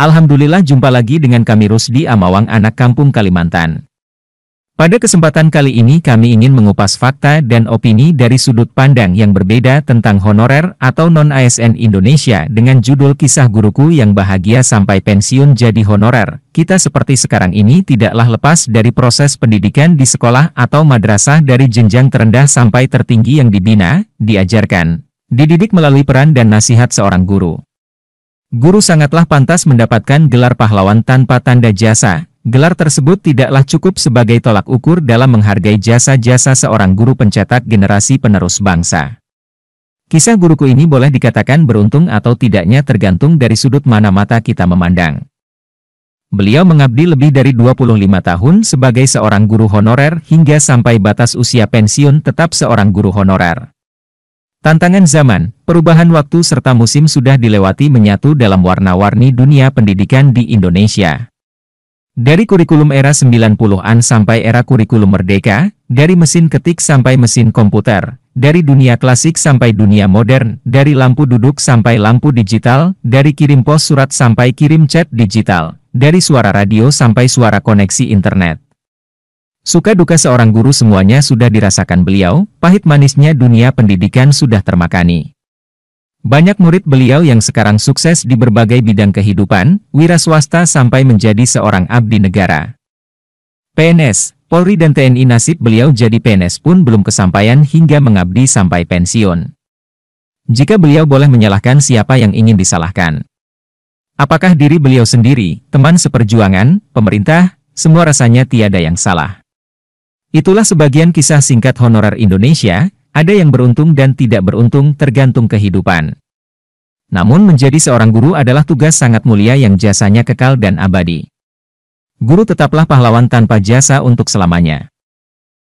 Alhamdulillah jumpa lagi dengan kami Rusdi Amawang anak kampung Kalimantan. Pada kesempatan kali ini kami ingin mengupas fakta dan opini dari sudut pandang yang berbeda tentang honorer atau non-ASN Indonesia dengan judul kisah guruku yang bahagia sampai pensiun jadi honorer. Kita seperti sekarang ini tidaklah lepas dari proses pendidikan di sekolah atau madrasah dari jenjang terendah sampai tertinggi yang dibina, diajarkan, dididik melalui peran dan nasihat seorang guru. Guru sangatlah pantas mendapatkan gelar pahlawan tanpa tanda jasa. Gelar tersebut tidaklah cukup sebagai tolak ukur dalam menghargai jasa-jasa seorang guru pencetak generasi penerus bangsa. Kisah guruku ini boleh dikatakan beruntung atau tidaknya tergantung dari sudut mana mata kita memandang. Beliau mengabdi lebih dari 25 tahun sebagai seorang guru honorer hingga sampai batas usia pensiun tetap seorang guru honorer. Tantangan zaman, perubahan waktu serta musim sudah dilewati menyatu dalam warna-warni dunia pendidikan di Indonesia. Dari kurikulum era 90-an sampai era kurikulum merdeka, dari mesin ketik sampai mesin komputer, dari dunia klasik sampai dunia modern, dari lampu duduk sampai lampu digital, dari kirim pos surat sampai kirim chat digital, dari suara radio sampai suara koneksi internet. Suka duka seorang guru semuanya sudah dirasakan beliau, pahit manisnya dunia pendidikan sudah termakani. Banyak murid beliau yang sekarang sukses di berbagai bidang kehidupan, wira swasta sampai menjadi seorang abdi negara. PNS, Polri dan TNI nasib beliau jadi PNS pun belum kesampaian hingga mengabdi sampai pensiun. Jika beliau boleh menyalahkan siapa yang ingin disalahkan. Apakah diri beliau sendiri, teman seperjuangan, pemerintah, semua rasanya tiada yang salah. Itulah sebagian kisah singkat honorer Indonesia, ada yang beruntung dan tidak beruntung tergantung kehidupan. Namun menjadi seorang guru adalah tugas sangat mulia yang jasanya kekal dan abadi. Guru tetaplah pahlawan tanpa jasa untuk selamanya.